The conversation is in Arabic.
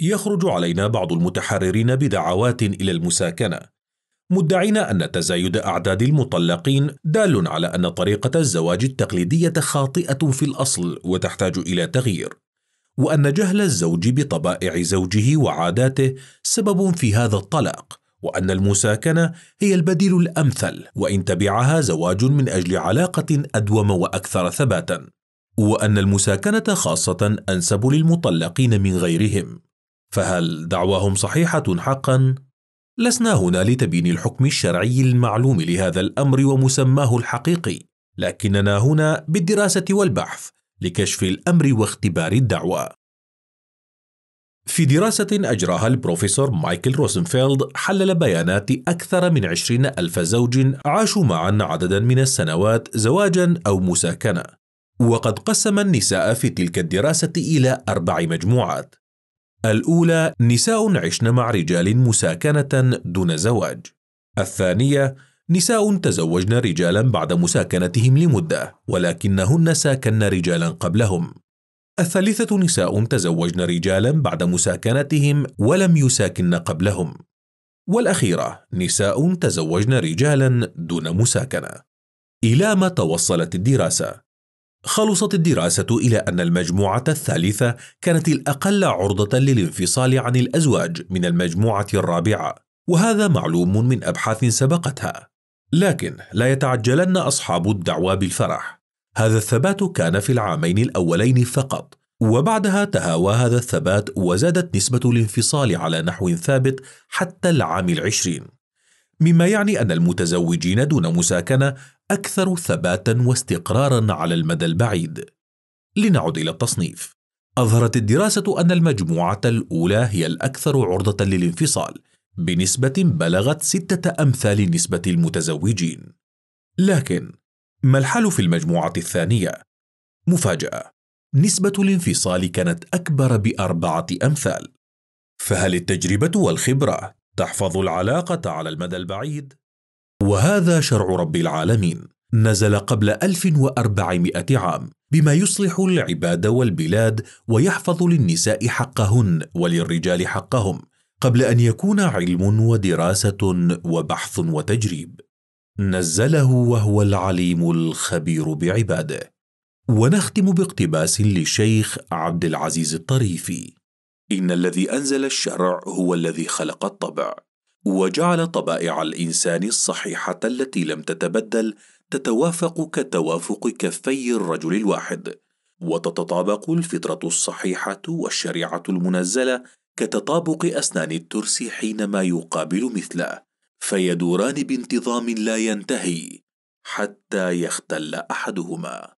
يخرج علينا بعض المتحررين بدعوات الى المساكنه مدعين ان تزايد اعداد المطلقين دال على ان طريقه الزواج التقليديه خاطئه في الاصل وتحتاج الى تغيير وان جهل الزوج بطبائع زوجه وعاداته سبب في هذا الطلاق وان المساكنه هي البديل الامثل وان تبعها زواج من اجل علاقه ادوم واكثر ثباتا وان المساكنه خاصه انسب للمطلقين من غيرهم فهل دعواهم صحيحة حقا؟ لسنا هنا لتبيين الحكم الشرعي المعلوم لهذا الأمر ومسماه الحقيقي، لكننا هنا بالدراسة والبحث لكشف الأمر واختبار الدعوة. في دراسة أجراها البروفيسور مايكل روسنفيلد حلل بيانات أكثر من عشرين ألف زوج عاشوا معا عددا من السنوات زواجا أو مساكنة وقد قسم النساء في تلك الدراسة إلى أربع مجموعات الأولى نساء عشن مع رجال مساكنة دون زواج. الثانية نساء تزوجن رجالا بعد مساكنتهم لمدة ولكنهن ساكن رجالا قبلهم. الثالثة نساء تزوجن رجالا بعد مساكنتهم ولم يساكن قبلهم. والأخيرة نساء تزوجن رجالا دون مساكنة. إلى ما توصلت الدراسة خلصت الدراسة إلى أن المجموعة الثالثة كانت الأقل عرضة للانفصال عن الأزواج من المجموعة الرابعة، وهذا معلوم من أبحاث سبقتها. لكن لا يتعجلن أصحاب الدعوى بالفرح. هذا الثبات كان في العامين الأولين فقط، وبعدها تهاوى هذا الثبات وزادت نسبة الانفصال على نحو ثابت حتى العام العشرين. مما يعني أن المتزوجين دون مساكنة أكثر ثباتا واستقرارا على المدى البعيد. لنعد إلى التصنيف. أظهرت الدراسة أن المجموعة الأولى هي الأكثر عرضة للانفصال بنسبة بلغت ستة أمثال نسبة المتزوجين. لكن ما الحال في المجموعة الثانية؟ مفاجأة، نسبة الانفصال كانت أكبر بأربعة أمثال. فهل التجربة والخبرة تحفظ العلاقة على المدى البعيد وهذا شرع رب العالمين نزل قبل 1400 عام بما يصلح العباد والبلاد ويحفظ للنساء حقهن وللرجال حقهم قبل أن يكون علم ودراسة وبحث وتجريب نزله وهو العليم الخبير بعباده ونختم باقتباس للشيخ عبد العزيز الطريفي إن الذي أنزل الشرع هو الذي خلق الطبع وجعل طبائع الإنسان الصحيحة التي لم تتبدل تتوافق كتوافق كفي الرجل الواحد وتتطابق الفطرة الصحيحة والشريعة المنزلة كتطابق أسنان الترس حينما يقابل مثله فيدوران بانتظام لا ينتهي حتى يختل أحدهما